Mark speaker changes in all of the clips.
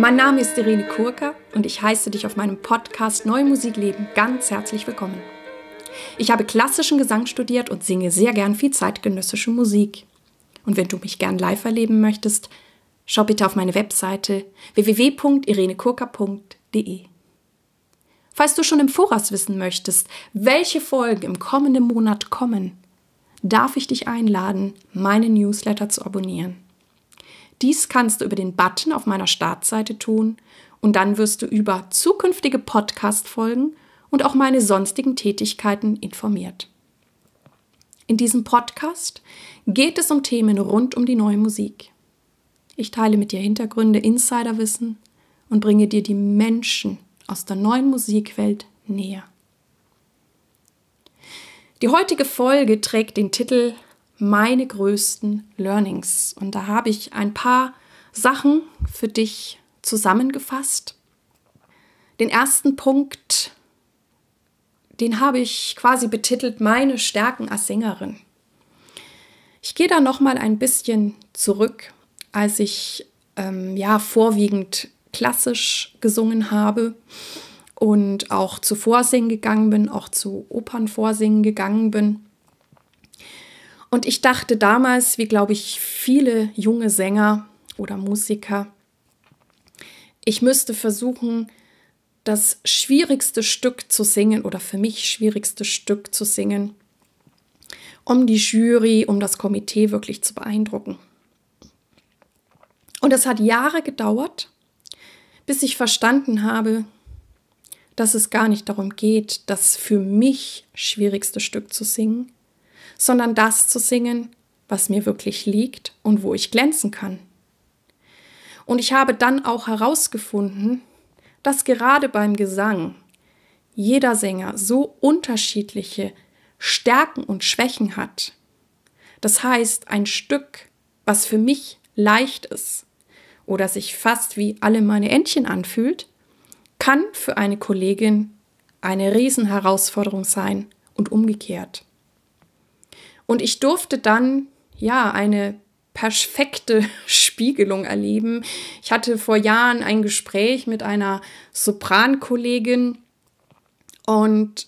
Speaker 1: Mein Name ist Irene Kurka und ich heiße dich auf meinem Podcast Neue Musik leben ganz herzlich willkommen. Ich habe klassischen Gesang studiert und singe sehr gern viel zeitgenössische Musik. Und wenn du mich gern live erleben möchtest, schau bitte auf meine Webseite www.irenekurka.de. Falls du schon im Voraus wissen möchtest, welche Folgen im kommenden Monat kommen, darf ich dich einladen, meinen Newsletter zu abonnieren. Dies kannst du über den Button auf meiner Startseite tun und dann wirst du über zukünftige Podcast-Folgen und auch meine sonstigen Tätigkeiten informiert. In diesem Podcast geht es um Themen rund um die neue Musik. Ich teile mit dir Hintergründe, Insiderwissen und bringe dir die Menschen aus der neuen Musikwelt näher. Die heutige Folge trägt den Titel meine größten Learnings. Und da habe ich ein paar Sachen für dich zusammengefasst. Den ersten Punkt, den habe ich quasi betitelt Meine Stärken als Sängerin. Ich gehe da nochmal ein bisschen zurück, als ich ähm, ja vorwiegend klassisch gesungen habe und auch zu Vorsingen gegangen bin, auch zu Opernvorsingen gegangen bin und ich dachte damals, wie glaube ich viele junge Sänger oder Musiker, ich müsste versuchen, das schwierigste Stück zu singen oder für mich schwierigste Stück zu singen, um die Jury, um das Komitee wirklich zu beeindrucken. Und es hat Jahre gedauert, bis ich verstanden habe, dass es gar nicht darum geht, das für mich schwierigste Stück zu singen, sondern das zu singen, was mir wirklich liegt und wo ich glänzen kann. Und ich habe dann auch herausgefunden, dass gerade beim Gesang jeder Sänger so unterschiedliche Stärken und Schwächen hat. Das heißt, ein Stück, was für mich leicht ist oder sich fast wie alle meine Entchen anfühlt, kann für eine Kollegin eine Riesenherausforderung sein und umgekehrt. Und ich durfte dann, ja, eine perfekte Spiegelung erleben. Ich hatte vor Jahren ein Gespräch mit einer Sopran-Kollegin und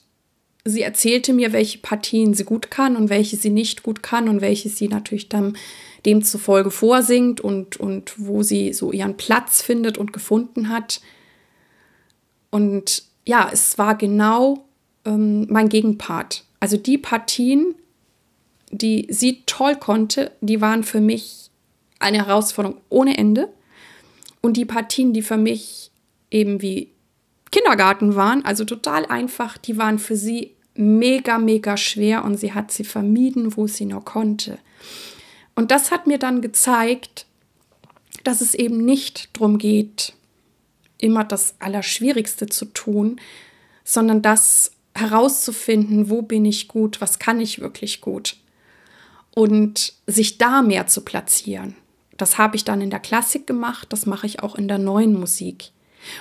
Speaker 1: sie erzählte mir, welche Partien sie gut kann und welche sie nicht gut kann und welche sie natürlich dann demzufolge vorsingt und, und wo sie so ihren Platz findet und gefunden hat. Und ja, es war genau ähm, mein Gegenpart. Also die Partien, die sie toll konnte, die waren für mich eine Herausforderung ohne Ende. Und die Partien, die für mich eben wie Kindergarten waren, also total einfach, die waren für sie mega, mega schwer und sie hat sie vermieden, wo sie nur konnte. Und das hat mir dann gezeigt, dass es eben nicht darum geht, immer das Allerschwierigste zu tun, sondern das herauszufinden, wo bin ich gut, was kann ich wirklich gut und sich da mehr zu platzieren. Das habe ich dann in der Klassik gemacht, das mache ich auch in der neuen Musik.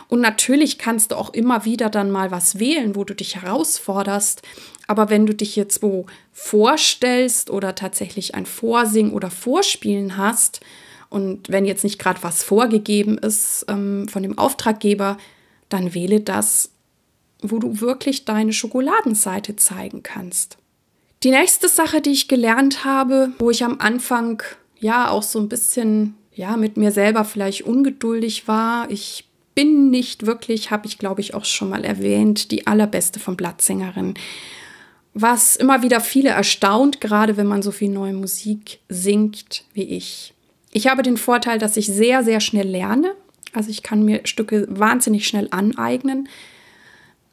Speaker 1: Und natürlich kannst du auch immer wieder dann mal was wählen, wo du dich herausforderst. Aber wenn du dich jetzt wo vorstellst oder tatsächlich ein Vorsingen oder Vorspielen hast, und wenn jetzt nicht gerade was vorgegeben ist ähm, von dem Auftraggeber, dann wähle das, wo du wirklich deine Schokoladenseite zeigen kannst. Die nächste Sache, die ich gelernt habe, wo ich am Anfang ja auch so ein bisschen ja mit mir selber vielleicht ungeduldig war, ich bin nicht wirklich, habe ich glaube ich auch schon mal erwähnt, die allerbeste von Blattsängerin. Was immer wieder viele erstaunt, gerade wenn man so viel neue Musik singt wie ich. Ich habe den Vorteil, dass ich sehr, sehr schnell lerne. Also ich kann mir Stücke wahnsinnig schnell aneignen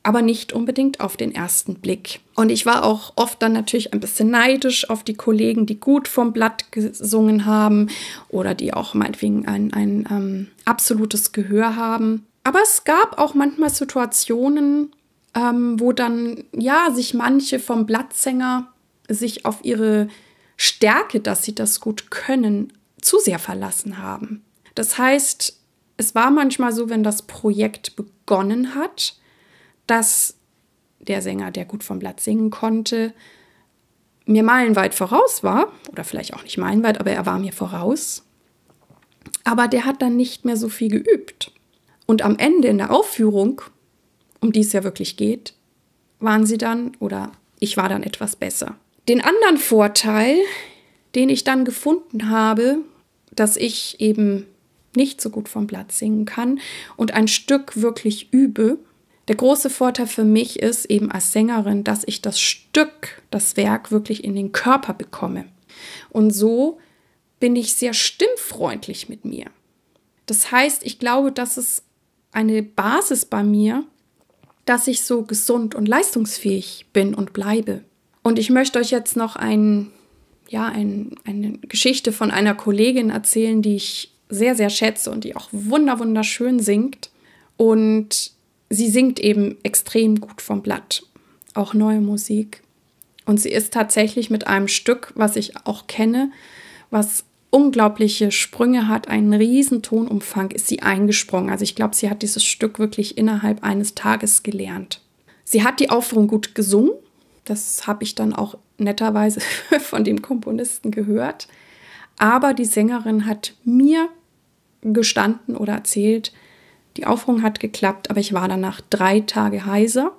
Speaker 1: aber nicht unbedingt auf den ersten Blick. Und ich war auch oft dann natürlich ein bisschen neidisch auf die Kollegen, die gut vom Blatt gesungen haben oder die auch meinetwegen ein, ein ähm, absolutes Gehör haben. Aber es gab auch manchmal Situationen, ähm, wo dann ja sich manche vom Blattsänger sich auf ihre Stärke, dass sie das gut können, zu sehr verlassen haben. Das heißt, es war manchmal so, wenn das Projekt begonnen hat, dass der Sänger, der gut vom Blatt singen konnte, mir meilenweit voraus war, oder vielleicht auch nicht meilenweit, aber er war mir voraus. Aber der hat dann nicht mehr so viel geübt. Und am Ende in der Aufführung, um die es ja wirklich geht, waren sie dann oder ich war dann etwas besser. Den anderen Vorteil, den ich dann gefunden habe, dass ich eben nicht so gut vom Blatt singen kann und ein Stück wirklich übe der große Vorteil für mich ist eben als Sängerin, dass ich das Stück, das Werk wirklich in den Körper bekomme. Und so bin ich sehr stimmfreundlich mit mir. Das heißt, ich glaube, das ist eine Basis bei mir, dass ich so gesund und leistungsfähig bin und bleibe. Und ich möchte euch jetzt noch ein, ja, ein, eine Geschichte von einer Kollegin erzählen, die ich sehr, sehr schätze und die auch wunderschön singt. Und sie singt eben extrem gut vom Blatt, auch neue Musik. Und sie ist tatsächlich mit einem Stück, was ich auch kenne, was unglaubliche Sprünge hat, einen riesen Tonumfang, ist sie eingesprungen. Also ich glaube, sie hat dieses Stück wirklich innerhalb eines Tages gelernt. Sie hat die Aufführung gut gesungen. Das habe ich dann auch netterweise von dem Komponisten gehört. Aber die Sängerin hat mir gestanden oder erzählt, die Aufführung hat geklappt, aber ich war danach drei Tage heiser,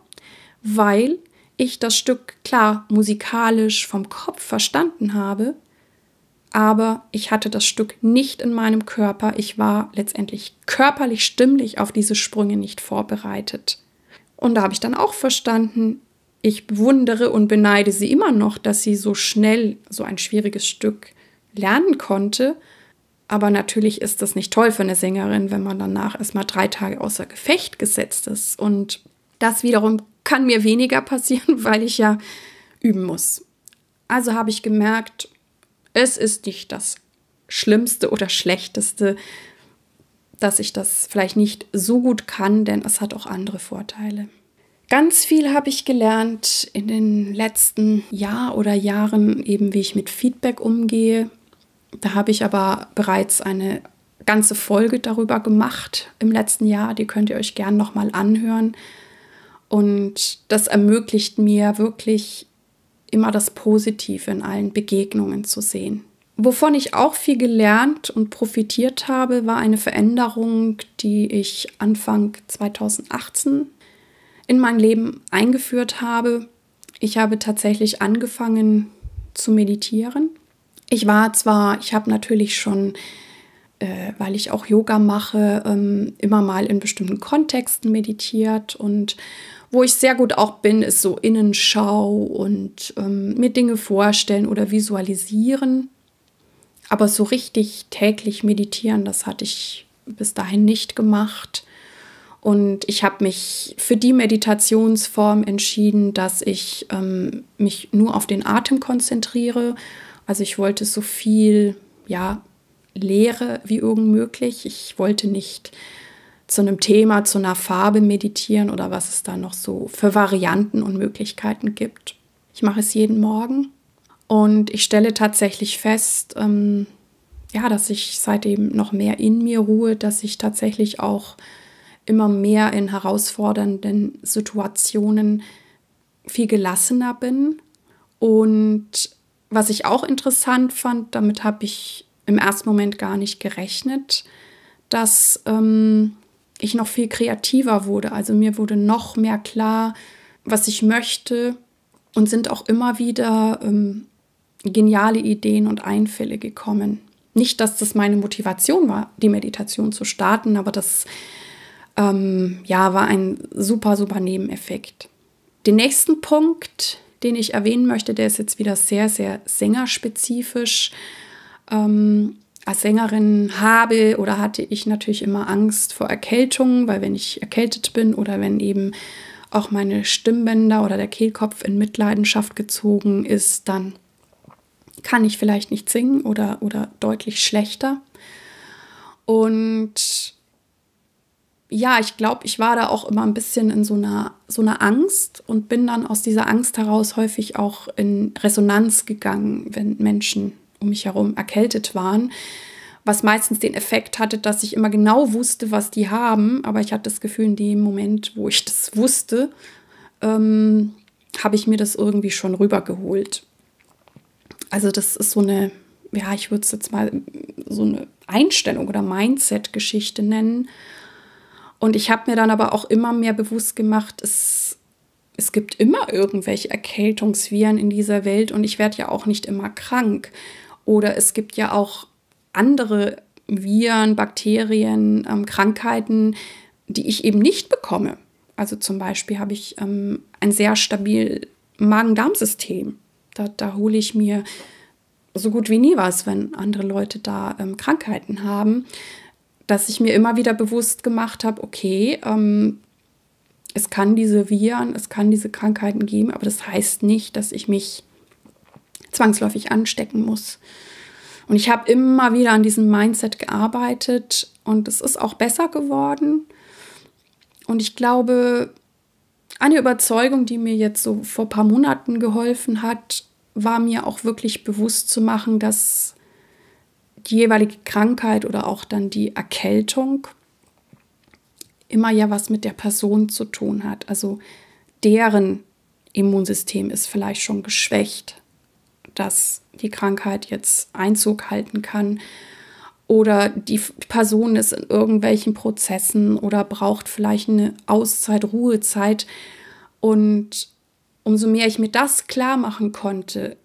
Speaker 1: weil ich das Stück klar musikalisch vom Kopf verstanden habe, aber ich hatte das Stück nicht in meinem Körper. Ich war letztendlich körperlich, stimmlich auf diese Sprünge nicht vorbereitet. Und da habe ich dann auch verstanden, ich bewundere und beneide sie immer noch, dass sie so schnell so ein schwieriges Stück lernen konnte, aber natürlich ist das nicht toll für eine Sängerin, wenn man danach erstmal drei Tage außer Gefecht gesetzt ist. Und das wiederum kann mir weniger passieren, weil ich ja üben muss. Also habe ich gemerkt, es ist nicht das Schlimmste oder Schlechteste, dass ich das vielleicht nicht so gut kann, denn es hat auch andere Vorteile. Ganz viel habe ich gelernt in den letzten Jahr oder Jahren, eben wie ich mit Feedback umgehe, da habe ich aber bereits eine ganze Folge darüber gemacht im letzten Jahr. Die könnt ihr euch gern nochmal anhören. Und das ermöglicht mir wirklich immer das Positive in allen Begegnungen zu sehen. Wovon ich auch viel gelernt und profitiert habe, war eine Veränderung, die ich Anfang 2018 in mein Leben eingeführt habe. Ich habe tatsächlich angefangen zu meditieren ich war zwar, ich habe natürlich schon, äh, weil ich auch Yoga mache, ähm, immer mal in bestimmten Kontexten meditiert und wo ich sehr gut auch bin, ist so Innenschau und ähm, mir Dinge vorstellen oder visualisieren. Aber so richtig täglich meditieren, das hatte ich bis dahin nicht gemacht. Und ich habe mich für die Meditationsform entschieden, dass ich ähm, mich nur auf den Atem konzentriere also ich wollte so viel, ja, Lehre wie irgend möglich. Ich wollte nicht zu einem Thema, zu einer Farbe meditieren oder was es da noch so für Varianten und Möglichkeiten gibt. Ich mache es jeden Morgen und ich stelle tatsächlich fest, ähm, ja, dass ich seitdem noch mehr in mir ruhe, dass ich tatsächlich auch immer mehr in herausfordernden Situationen viel gelassener bin und was ich auch interessant fand, damit habe ich im ersten Moment gar nicht gerechnet, dass ähm, ich noch viel kreativer wurde. Also mir wurde noch mehr klar, was ich möchte und sind auch immer wieder ähm, geniale Ideen und Einfälle gekommen. Nicht, dass das meine Motivation war, die Meditation zu starten, aber das ähm, ja, war ein super, super Nebeneffekt. Den nächsten Punkt, den ich erwähnen möchte, der ist jetzt wieder sehr, sehr sängerspezifisch. Ähm, als Sängerin habe oder hatte ich natürlich immer Angst vor Erkältungen, weil wenn ich erkältet bin oder wenn eben auch meine Stimmbänder oder der Kehlkopf in Mitleidenschaft gezogen ist, dann kann ich vielleicht nicht singen oder, oder deutlich schlechter. Und ja, ich glaube, ich war da auch immer ein bisschen in so einer, so einer Angst und bin dann aus dieser Angst heraus häufig auch in Resonanz gegangen, wenn Menschen um mich herum erkältet waren. Was meistens den Effekt hatte, dass ich immer genau wusste, was die haben, aber ich hatte das Gefühl, in dem Moment, wo ich das wusste, ähm, habe ich mir das irgendwie schon rübergeholt. Also, das ist so eine, ja, ich würde es jetzt mal so eine Einstellung oder Mindset-Geschichte nennen und ich habe mir dann aber auch immer mehr bewusst gemacht, es, es gibt immer irgendwelche Erkältungsviren in dieser Welt und ich werde ja auch nicht immer krank. Oder es gibt ja auch andere Viren, Bakterien, ähm, Krankheiten, die ich eben nicht bekomme. Also zum Beispiel habe ich ähm, ein sehr stabil Magen-Darm-System. Da, da hole ich mir so gut wie nie was, wenn andere Leute da ähm, Krankheiten haben dass ich mir immer wieder bewusst gemacht habe, okay, ähm, es kann diese Viren, es kann diese Krankheiten geben, aber das heißt nicht, dass ich mich zwangsläufig anstecken muss. Und ich habe immer wieder an diesem Mindset gearbeitet und es ist auch besser geworden. Und ich glaube, eine Überzeugung, die mir jetzt so vor ein paar Monaten geholfen hat, war mir auch wirklich bewusst zu machen, dass die jeweilige Krankheit oder auch dann die Erkältung immer ja was mit der Person zu tun hat. Also deren Immunsystem ist vielleicht schon geschwächt, dass die Krankheit jetzt Einzug halten kann. Oder die Person ist in irgendwelchen Prozessen oder braucht vielleicht eine Auszeit, Ruhezeit. Und umso mehr ich mir das klar machen konnte,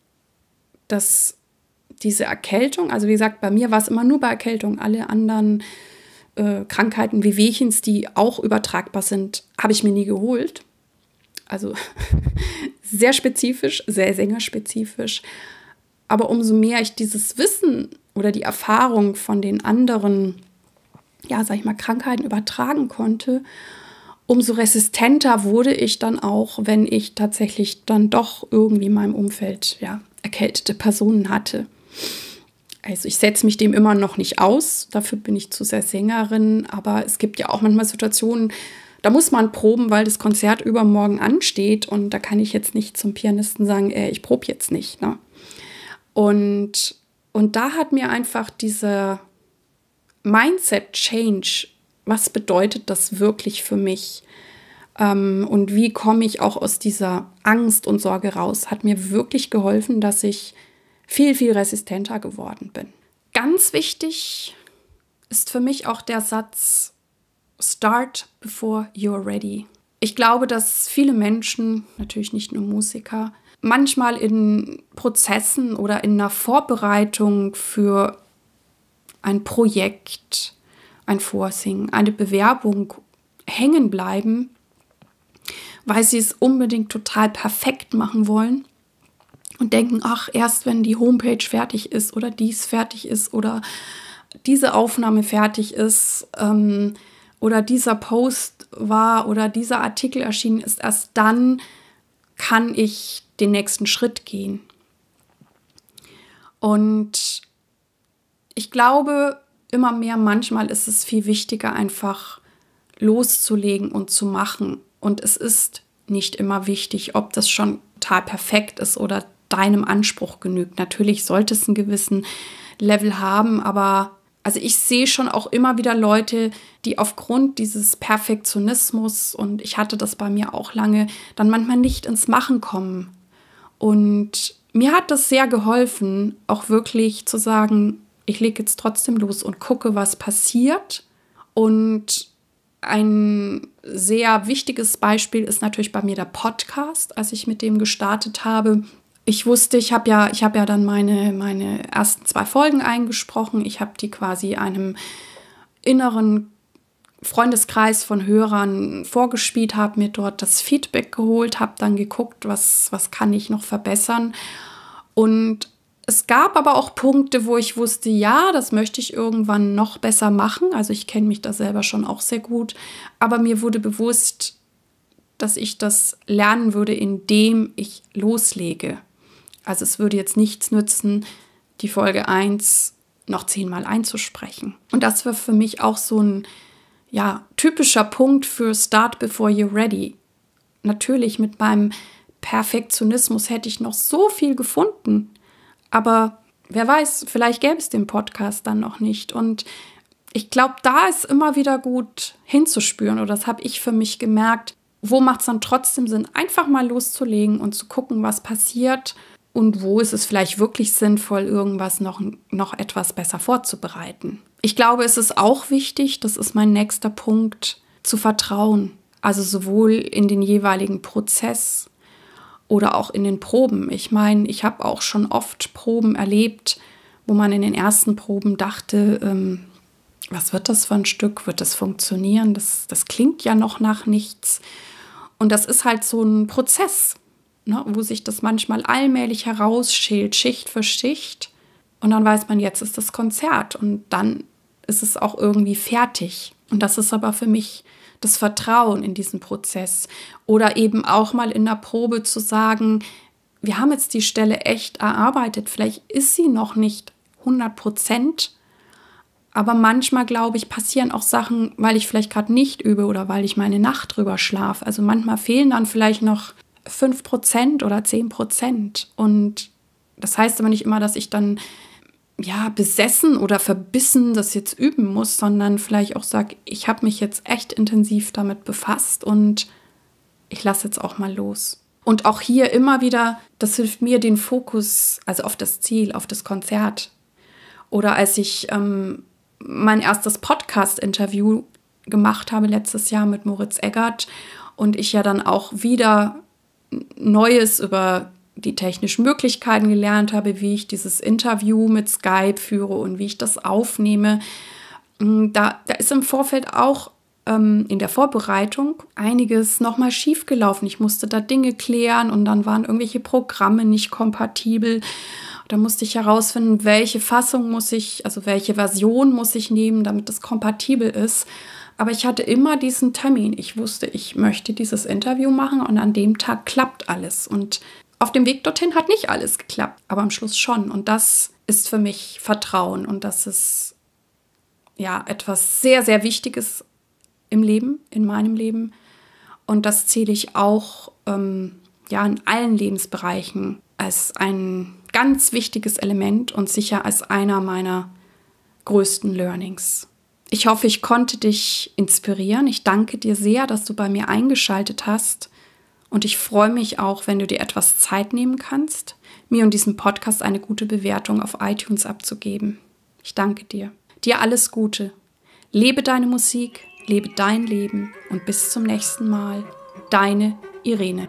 Speaker 1: dass diese Erkältung, also wie gesagt, bei mir war es immer nur bei Erkältung, alle anderen äh, Krankheiten wie Wehchens, die auch übertragbar sind, habe ich mir nie geholt. Also sehr spezifisch, sehr sängerspezifisch. Aber umso mehr ich dieses Wissen oder die Erfahrung von den anderen, ja, sag ich mal, Krankheiten übertragen konnte, umso resistenter wurde ich dann auch, wenn ich tatsächlich dann doch irgendwie in meinem Umfeld, ja, erkältete Personen hatte. Also ich setze mich dem immer noch nicht aus, dafür bin ich zu sehr Sängerin, aber es gibt ja auch manchmal Situationen, da muss man proben, weil das Konzert übermorgen ansteht und da kann ich jetzt nicht zum Pianisten sagen, äh, ich probe jetzt nicht. Ne? Und, und da hat mir einfach dieser Mindset-Change, was bedeutet das wirklich für mich? Ähm, und wie komme ich auch aus dieser Angst und Sorge raus, hat mir wirklich geholfen, dass ich viel, viel resistenter geworden bin. Ganz wichtig ist für mich auch der Satz, Start before you're ready. Ich glaube, dass viele Menschen, natürlich nicht nur Musiker, manchmal in Prozessen oder in einer Vorbereitung für ein Projekt, ein Vorsingen, eine Bewerbung hängen bleiben, weil sie es unbedingt total perfekt machen wollen und denken, ach, erst wenn die Homepage fertig ist oder dies fertig ist oder diese Aufnahme fertig ist ähm, oder dieser Post war oder dieser Artikel erschienen ist, erst dann kann ich den nächsten Schritt gehen. Und ich glaube immer mehr, manchmal ist es viel wichtiger, einfach loszulegen und zu machen. Und es ist nicht immer wichtig, ob das schon total perfekt ist oder deinem Anspruch genügt. Natürlich sollte es einen gewissen Level haben, aber also ich sehe schon auch immer wieder Leute, die aufgrund dieses Perfektionismus und ich hatte das bei mir auch lange, dann manchmal nicht ins Machen kommen. Und mir hat das sehr geholfen, auch wirklich zu sagen, ich lege jetzt trotzdem los und gucke, was passiert. Und ein sehr wichtiges Beispiel ist natürlich bei mir der Podcast, als ich mit dem gestartet habe ich wusste, ich habe ja, ich habe ja dann meine, meine ersten zwei Folgen eingesprochen. Ich habe die quasi einem inneren Freundeskreis von Hörern vorgespielt, habe mir dort das Feedback geholt, habe dann geguckt, was, was kann ich noch verbessern. Und es gab aber auch Punkte, wo ich wusste, ja, das möchte ich irgendwann noch besser machen. Also ich kenne mich da selber schon auch sehr gut. Aber mir wurde bewusst, dass ich das lernen würde, indem ich loslege. Also es würde jetzt nichts nützen, die Folge 1 noch zehnmal einzusprechen. Und das war für mich auch so ein ja, typischer Punkt für Start Before You're Ready. Natürlich mit meinem Perfektionismus hätte ich noch so viel gefunden, aber wer weiß, vielleicht gäbe es den Podcast dann noch nicht. Und ich glaube, da ist immer wieder gut hinzuspüren, oder das habe ich für mich gemerkt, wo macht es dann trotzdem Sinn, einfach mal loszulegen und zu gucken, was passiert und wo ist es vielleicht wirklich sinnvoll, irgendwas noch, noch etwas besser vorzubereiten. Ich glaube, es ist auch wichtig, das ist mein nächster Punkt, zu vertrauen. Also sowohl in den jeweiligen Prozess oder auch in den Proben. Ich meine, ich habe auch schon oft Proben erlebt, wo man in den ersten Proben dachte, ähm, was wird das für ein Stück? Wird das funktionieren? Das, das klingt ja noch nach nichts. Und das ist halt so ein Prozess ne, wo sich das manchmal allmählich herausschält, Schicht für Schicht. Und dann weiß man, jetzt ist das Konzert und dann ist es auch irgendwie fertig. Und das ist aber für mich das Vertrauen in diesen Prozess. Oder eben auch mal in der Probe zu sagen, wir haben jetzt die Stelle echt erarbeitet. Vielleicht ist sie noch nicht 100 Prozent. Aber manchmal, glaube ich, passieren auch Sachen, weil ich vielleicht gerade nicht übe oder weil ich meine Nacht drüber schlafe. Also manchmal fehlen dann vielleicht noch 5% oder 10%. Und das heißt aber nicht immer, dass ich dann ja besessen oder verbissen das jetzt üben muss, sondern vielleicht auch sage, ich habe mich jetzt echt intensiv damit befasst und ich lasse jetzt auch mal los. Und auch hier immer wieder, das hilft mir, den Fokus, also auf das Ziel, auf das Konzert. Oder als ich ähm, mein erstes Podcast-Interview gemacht habe letztes Jahr mit Moritz Eggert und ich ja dann auch wieder Neues über die technischen Möglichkeiten gelernt habe, wie ich dieses Interview mit Skype führe und wie ich das aufnehme. Mm, da, da ist im Vorfeld auch ähm, in der Vorbereitung einiges nochmal schiefgelaufen. Ich musste da Dinge klären und dann waren irgendwelche Programme nicht kompatibel. Da musste ich herausfinden, welche Fassung muss ich, also welche Version muss ich nehmen, damit das kompatibel ist. Aber ich hatte immer diesen Termin. Ich wusste, ich möchte dieses Interview machen und an dem Tag klappt alles. Und auf dem Weg dorthin hat nicht alles geklappt, aber am Schluss schon. Und das ist für mich Vertrauen und das ist ja etwas sehr, sehr Wichtiges im Leben, in meinem Leben. Und das zähle ich auch ähm, ja, in allen Lebensbereichen als ein ganz wichtiges Element und sicher als einer meiner größten Learnings. Ich hoffe, ich konnte dich inspirieren. Ich danke dir sehr, dass du bei mir eingeschaltet hast. Und ich freue mich auch, wenn du dir etwas Zeit nehmen kannst, mir und diesem Podcast eine gute Bewertung auf iTunes abzugeben. Ich danke dir. Dir alles Gute. Lebe deine Musik, lebe dein Leben und bis zum nächsten Mal. Deine Irene.